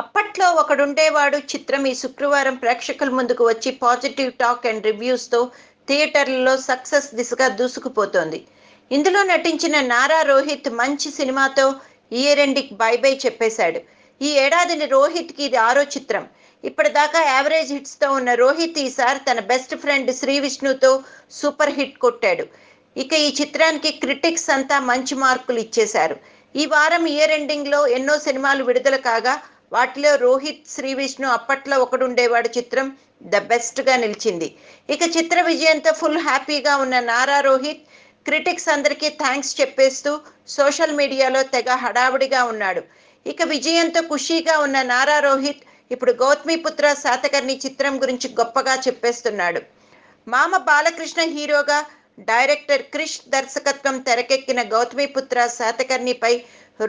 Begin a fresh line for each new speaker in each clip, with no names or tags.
అప్పట్లో ఒకడుండేవాడు చిత్రం ఈ శుక్రవారం ప్రేక్షకుల ముందుకు వచ్చి పాజిటివ్ టాక్ అండ్ రివ్యూస్తో థియేటర్లలో సక్సెస్ దిశగా దూసుకుపోతోంది ఇందులో నటించిన నారా రోహిత్ మంచి సినిమాతో ఇయర్ బై బై చెప్పేశాడు ఈ ఏడాదిని రోహిత్కి ఇది ఆరో చిత్రం ఇప్పటిదాకా యావరేజ్ హిట్స్తో ఉన్న రోహిత్ ఈసారి తన బెస్ట్ ఫ్రెండ్ శ్రీ విష్ణుతో సూపర్ హిట్ కొట్టాడు ఇక ఈ చిత్రానికి క్రిటిక్స్ అంతా మంచి మార్కులు ఇచ్చేశారు ఈ వారం ఇయర్ ఎండింగ్లో ఎన్నో సినిమాలు విడుదల కాగా వాటిలో రోహిత్ శ్రీ విష్ణు అప్పట్లో ఒకడుండేవాడు చిత్రం ద బెస్ట్గా నిలిచింది ఇక చిత్ర విజయంతో ఫుల్ హ్యాపీగా ఉన్న నారా రోహిత్ క్రిటిక్స్ అందరికీ థ్యాంక్స్ చెప్పేస్తూ సోషల్ మీడియాలో తెగ హడావుడిగా ఉన్నాడు ఇక విజయంతో ఖుషీగా ఉన్న నారా రోహిత్ ఇప్పుడు గౌతమిపుత్ర శాతకర్ణి చిత్రం గురించి గొప్పగా చెప్పేస్తున్నాడు మామ బాలకృష్ణ హీరోగా డైరెక్టర్ క్రిష్ దర్శకత్వం తెరకెక్కిన గౌతమిపుత్ర శాతకర్ణిపై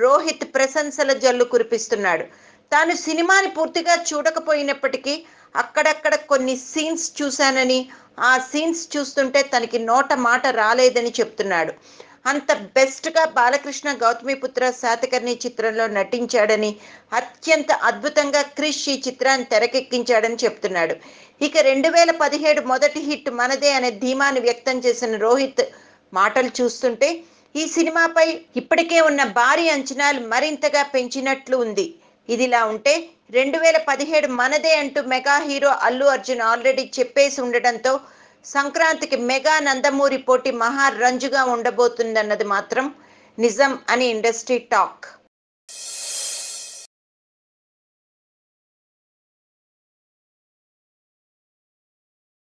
రోహిత్ ప్రశంసల జల్లు కురిపిస్తున్నాడు తాను సినిమాని పూర్తిగా చూడకపోయినప్పటికీ అక్కడక్కడ కొన్ని సీన్స్ చూశానని ఆ సీన్స్ చూస్తుంటే తనకి నోట మాట రాలేదని చెప్తున్నాడు అంత బెస్ట్గా బాలకృష్ణ గౌతమిపుత్ర శాతకర్ణి చిత్రంలో నటించాడని అత్యంత అద్భుతంగా క్రిష్ ఈ చిత్రాన్ని తెరకెక్కించాడని చెప్తున్నాడు ఇక రెండు వేల పదిహేడు మొదటి హిట్ మనదే అనే ధీమాను వ్యక్తం చేసిన రోహిత్ మాటలు చూస్తుంటే ఈ సినిమాపై ఇప్పటికే ఉన్న భారీ అంచనాలు మరింతగా పెంచినట్లు ఉంది ఇదిలా ఉంటే రెండు వేల పదిహేడు మనదే అంటూ mega hero Allu Arjun already చెప్పేసి ఉండడంతో సంక్రాంతికి మెగా నందమూరి పోటీ మహా రంజుగా ఉండబోతుందన్నది మాత్రం నిజం అని ఇండస్ట్రీ టాక్